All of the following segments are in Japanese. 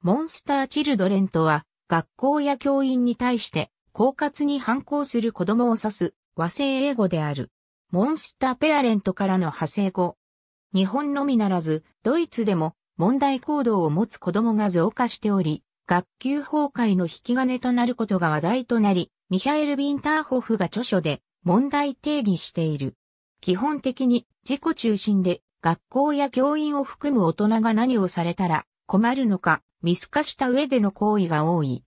モンスター・チルドレンとは、学校や教員に対して、狡猾に反抗する子供を指す和製英語である。モンスター・ペアレントからの派生語。日本のみならず、ドイツでも問題行動を持つ子供が増加しており、学級崩壊の引き金となることが話題となり、ミハエル・ビンターホフが著書で問題定義している。基本的に自己中心で学校や教員を含む大人が何をされたら困るのか見透かした上での行為が多い。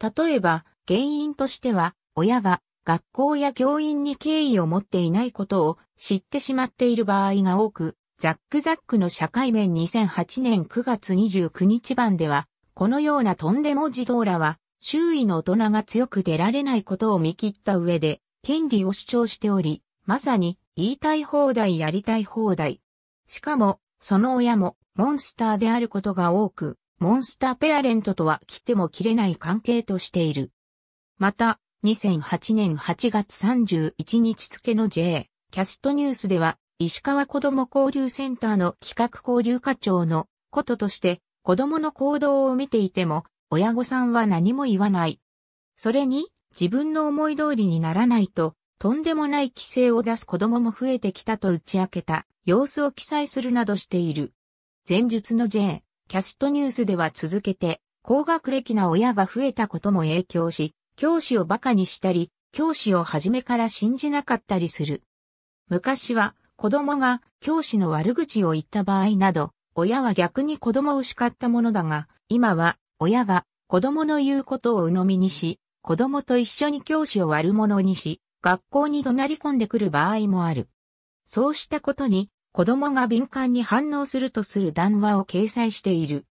例えば、原因としては、親が学校や教員に敬意を持っていないことを知ってしまっている場合が多く、ザックザックの社会面2008年9月29日版では、このようなとんでも児童らは、周囲の大人が強く出られないことを見切った上で、権利を主張しており、まさに、言いたい放題やりたい放題。しかも、その親も、モンスターであることが多く、モンスターペアレントとは切っても切れない関係としている。また、2008年8月31日付の J、キャストニュースでは、石川子ども交流センターの企画交流課長のこととして、子供の行動を見ていても、親御さんは何も言わない。それに、自分の思い通りにならないと、とんでもない規制を出す子供も増えてきたと打ち明けた様子を記載するなどしている。前述の J、キャストニュースでは続けて、高学歴な親が増えたことも影響し、教師を馬鹿にしたり、教師を初めから信じなかったりする。昔は、子供が教師の悪口を言った場合など、親は逆に子供を叱ったものだが、今は、親が子供の言うことを鵜呑みにし、子供と一緒に教師を悪者にし、学校に怒鳴り込んでくる場合もある。そうしたことに子供が敏感に反応するとする談話を掲載している。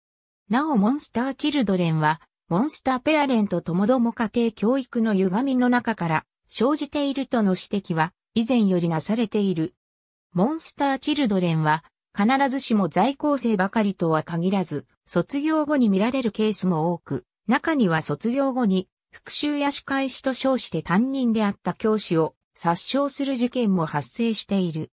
なおモンスターチルドレンは、モンスターペアレントともども家庭教育の歪みの中から生じているとの指摘は以前よりなされている。モンスターチルドレンは必ずしも在校生ばかりとは限らず、卒業後に見られるケースも多く、中には卒業後に復讐や仕返しと称して担任であった教師を殺傷する事件も発生している。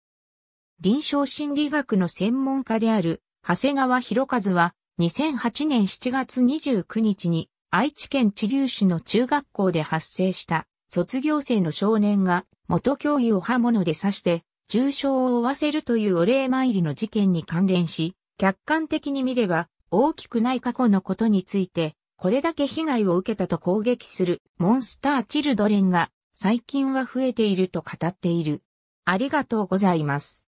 臨床心理学の専門家である、長谷川博和は、2008年7月29日に、愛知県知立市の中学校で発生した、卒業生の少年が、元教諭を刃物で刺して、重傷を負わせるというお礼参りの事件に関連し、客観的に見れば、大きくない過去のことについて、これだけ被害を受けたと攻撃するモンスターチルドレンが最近は増えていると語っている。ありがとうございます。